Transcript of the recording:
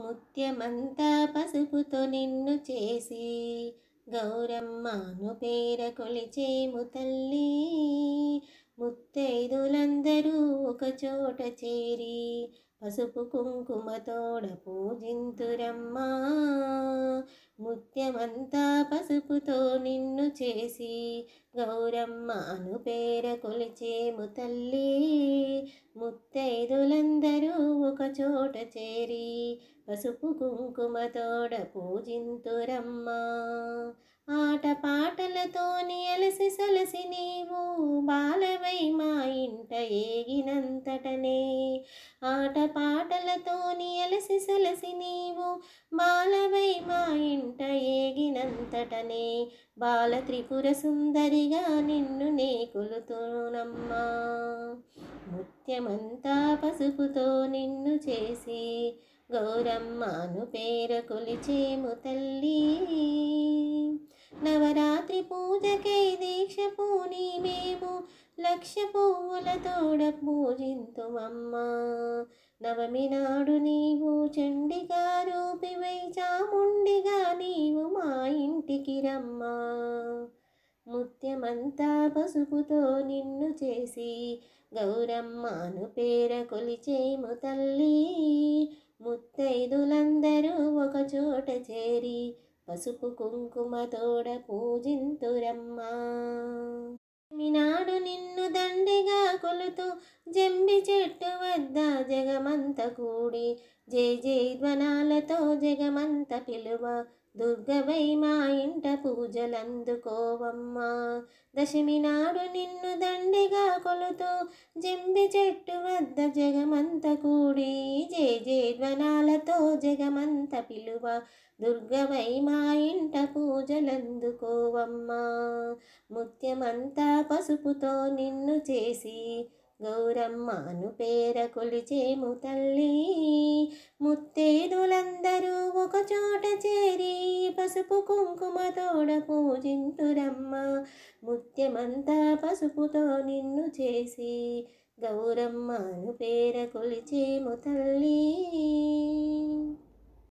ముత్యమంతా పసుపుతో నిన్ను చేసి గౌరమ్మను పేర కొలిచేము తల్లి ముత్తైదులందరూ ఒక చోట చేరి పసుపు కుంకుమతోడ పూజింతురమ్మా ముత్యమంతా పసుపుతో నిన్ను చేసి గౌరమ్మ అను పేర కొలిచేము తల్లి ముత్తైదులందరూ ఒక చోట చేరి పసుపు కుంకుమతోడ పూజింతురమ్మా పాటలతోని అలసి సలసిని ఆట ఏగినంతటనే ఆటపాటలతోని నియలసి సలసి నీవు బాలవై మా ఇంట ఏగినంతటనే బాల త్రిపుర సుందరిగా నిన్ను నే కొలుతునమ్మా ముత్యమంతా పసుపుతో నిన్ను చేసి గౌరమ్మను పేర కొలిచేము తల్లి నవరాత్రి పూజ లక్ష పువ్వుల తోడ పూజింతుమమ్మ నవమి నాడు నీవు చండిగా రూపివై చాముండిగా నీవు మా ఇంటికి రమ్మా ముత్యమంతా పసుపుతో నిన్ను చేసి గౌరమ్మను పేర కొలిచేము తల్లి ముత్తైదులందరూ ఒక చోట చేరి పసుపు కుంకుమ తోడ పూజింతురమ్మా మినాడు నిన్ను దండిగా కొలుతూ జంబి చెట్టు వద్ద జగమంత కూడి జయ ధ్వనాలతో జగమంత పిలువ దుర్గవై మా ఇంట పూజలందుకోవమ్మా దశమి నాడు నిన్ను కొలుతూ జింబి చెట్టు వద్ద జగమంత కూడి జే జే ధ్వనాలతో జగమంత పిలువ దుర్గమై మా ఇంట పూజలందుకోవమ్మా ముత్యమంతా పసుపుతో నిన్ను చేసి గౌరమ్మను పేర కొలిచేము తల్లి ముత్తేదులందరూ ఒక చోట చేరి పసుపు కుంకుమతోడ పూజింతురమ్మ ముత్యమంతా పసుపుతో నిన్ను చేసి గౌరమ్మను పేర కొలిచేము తల్లి